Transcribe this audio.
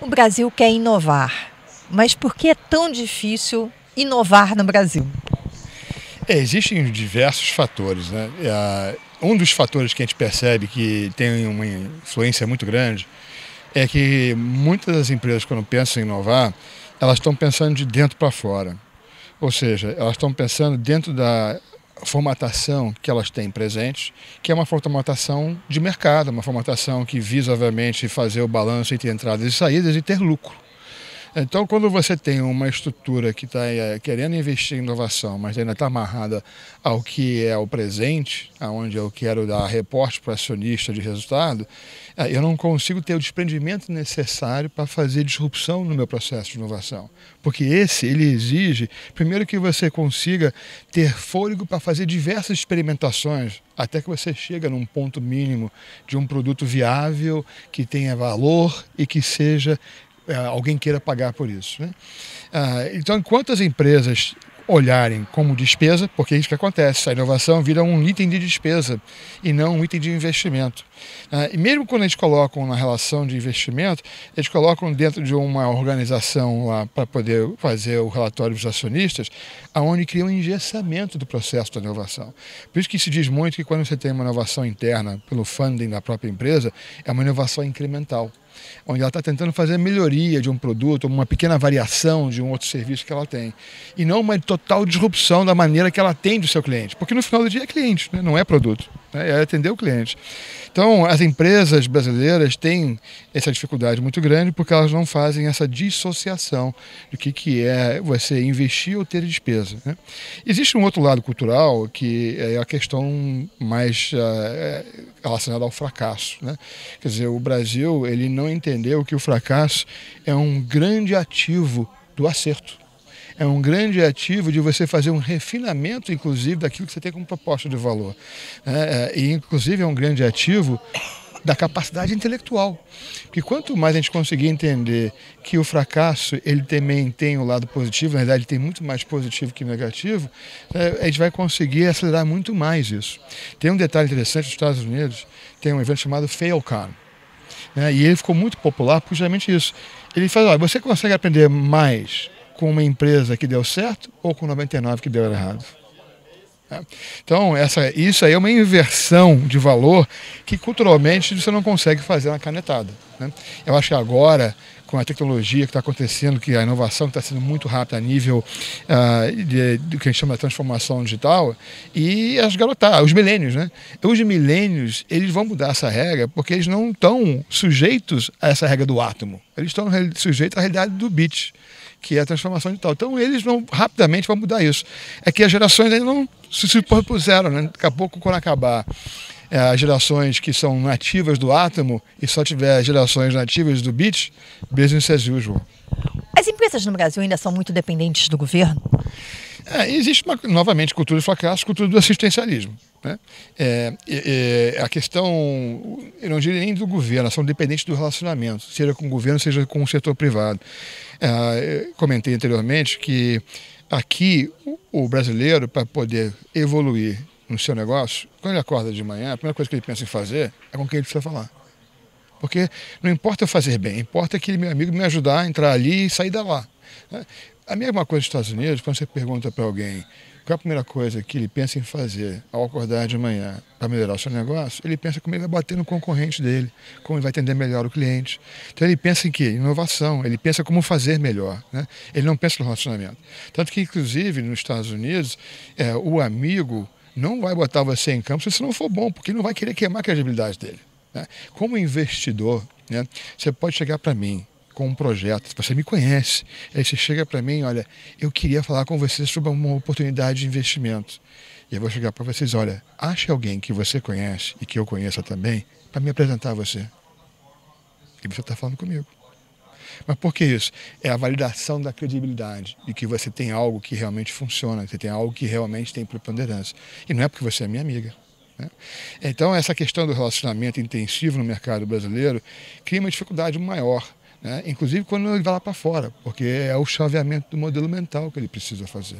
O Brasil quer inovar, mas por que é tão difícil inovar no Brasil? É, existem diversos fatores, né? É, um dos fatores que a gente percebe que tem uma influência muito grande é que muitas das empresas, quando pensam em inovar, elas estão pensando de dentro para fora. Ou seja, elas estão pensando dentro da formatação que elas têm presente, que é uma formatação de mercado, uma formatação que visa, obviamente, fazer o balanço entre entradas e saídas e ter lucro. Então, quando você tem uma estrutura que está eh, querendo investir em inovação, mas ainda está amarrada ao que é o presente, aonde eu quero dar reporte para acionista de resultado, eh, eu não consigo ter o desprendimento necessário para fazer disrupção no meu processo de inovação. Porque esse, ele exige, primeiro, que você consiga ter fôlego para fazer diversas experimentações até que você chega num ponto mínimo de um produto viável, que tenha valor e que seja é, alguém queira pagar por isso. Né? Ah, então, enquanto as empresas olharem como despesa, porque é isso que acontece, a inovação vira um item de despesa e não um item de investimento. Ah, e mesmo quando eles colocam na relação de investimento, eles colocam dentro de uma organização lá para poder fazer o relatório dos acionistas, aonde cria um engessamento do processo da inovação. Por isso que se diz muito que quando você tem uma inovação interna pelo funding da própria empresa, é uma inovação incremental onde ela está tentando fazer a melhoria de um produto, uma pequena variação de um outro serviço que ela tem. E não uma total disrupção da maneira que ela atende o seu cliente, porque no final do dia é cliente, né? não é produto né, é atender o cliente. Então, as empresas brasileiras têm essa dificuldade muito grande porque elas não fazem essa dissociação do que, que é você investir ou ter despesa. Né? Existe um outro lado cultural que é a questão mais uh, relacionada ao fracasso. Né? Quer dizer, o Brasil ele não entendeu que o fracasso é um grande ativo do acerto é um grande ativo de você fazer um refinamento, inclusive, daquilo que você tem como proposta de valor. É, é, e, inclusive, é um grande ativo da capacidade intelectual. Porque quanto mais a gente conseguir entender que o fracasso ele também tem o um lado positivo, na verdade ele tem muito mais positivo que negativo, é, a gente vai conseguir acelerar muito mais isso. Tem um detalhe interessante nos Estados Unidos, tem um evento chamado FailCon. Né? E ele ficou muito popular por justamente isso. Ele faz, olha, você consegue aprender mais com uma empresa que deu certo ou com 99 que deu errado. É. Então, essa, isso aí é uma inversão de valor que culturalmente você não consegue fazer na canetada. Né? Eu acho que agora, com a tecnologia que está acontecendo, que a inovação está sendo muito rápida a nível uh, de, do que a gente chama de transformação digital, e as garotadas, os milênios, né? Os milênios, eles vão mudar essa regra porque eles não estão sujeitos a essa regra do átomo, eles estão sujeitos à realidade do bit que é a transformação digital. Então eles vão rapidamente vão mudar isso. É que as gerações ainda não se superpuseram, né? Daqui a pouco, quando acabar é, as gerações que são nativas do átomo e só tiver gerações nativas do bit, business as usual. As empresas no Brasil ainda são muito dependentes do governo? É, existe uma, novamente cultura do fracasso, cultura do assistencialismo. Né? É, é, é, a questão, eu não diria nem do governo, são dependentes do relacionamento, seja com o governo, seja com o setor privado. Ah, comentei anteriormente que aqui o, o brasileiro, para poder evoluir no seu negócio, quando ele acorda de manhã, a primeira coisa que ele pensa em fazer é com quem ele precisa falar. Porque não importa eu fazer bem, importa aquele meu amigo me ajudar a entrar ali e sair da lá. Né? A mesma coisa nos Estados Unidos, quando você pergunta para alguém qual é a primeira coisa que ele pensa em fazer ao acordar de manhã para melhorar o seu negócio, ele pensa como ele vai bater no concorrente dele, como ele vai atender melhor o cliente. Então ele pensa em que? Inovação, ele pensa como fazer melhor, né? ele não pensa no relacionamento. Tanto que, inclusive, nos Estados Unidos, é, o amigo não vai botar você em campo se você não for bom, porque ele não vai querer queimar a credibilidade dele. Né? Como investidor, né, você pode chegar para mim com um projeto, você me conhece, aí você chega para mim, olha, eu queria falar com você sobre uma oportunidade de investimento. E eu vou chegar para vocês, olha, ache alguém que você conhece e que eu conheça também para me apresentar a você. E você está falando comigo. Mas por que isso? É a validação da credibilidade, de que você tem algo que realmente funciona, que você tem algo que realmente tem preponderância. E não é porque você é minha amiga. Né? Então, essa questão do relacionamento intensivo no mercado brasileiro cria uma dificuldade maior né? Inclusive quando ele vai lá para fora, porque é o chaveamento do modelo mental que ele precisa fazer.